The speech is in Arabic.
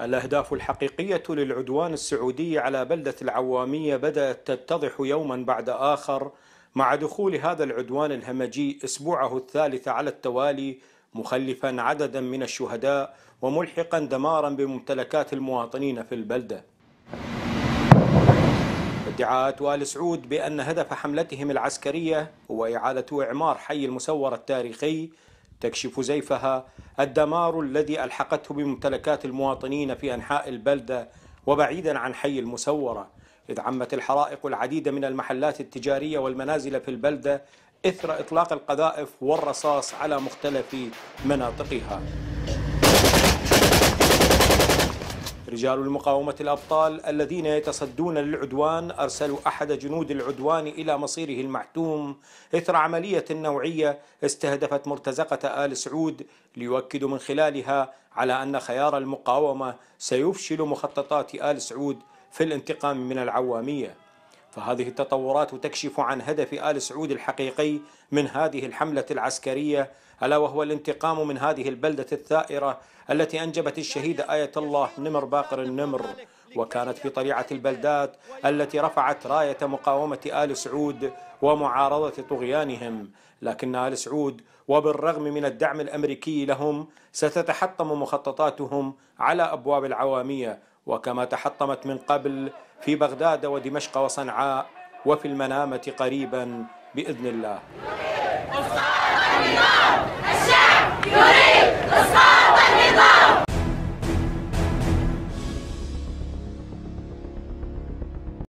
الأهداف الحقيقية للعدوان السعودي على بلدة العوامية بدأت تتضح يوما بعد آخر مع دخول هذا العدوان الهمجي أسبوعه الثالث على التوالي مخلفا عددا من الشهداء وملحقا دمارا بممتلكات المواطنين في البلدة ادعاءات آل سعود بأن هدف حملتهم العسكرية هو إعادة إعمار حي المسور التاريخي تكشف زيفها الدمار الذي ألحقته بممتلكات المواطنين في أنحاء البلدة وبعيدا عن حي المسورة إذ عمت الحرائق العديد من المحلات التجارية والمنازل في البلدة إثر إطلاق القذائف والرصاص على مختلف مناطقها رجال المقاومة الأبطال الذين يتصدون للعدوان أرسلوا أحد جنود العدوان إلى مصيره المحتوم إثر عملية نوعية استهدفت مرتزقة آل سعود ليؤكدوا من خلالها على أن خيار المقاومة سيفشل مخططات آل سعود في الانتقام من العوامية فهذه التطورات تكشف عن هدف آل سعود الحقيقي من هذه الحملة العسكرية ألا وهو الانتقام من هذه البلدة الثائرة التي أنجبت الشهيد آية الله نمر باقر النمر وكانت في طليعة البلدات التي رفعت راية مقاومة آل سعود ومعارضة طغيانهم لكن آل سعود وبالرغم من الدعم الأمريكي لهم ستتحطم مخططاتهم على أبواب العوامية وكما تحطمت من قبل في بغداد ودمشق وصنعاء وفي المنامة قريبا بإذن الله الشعب يريد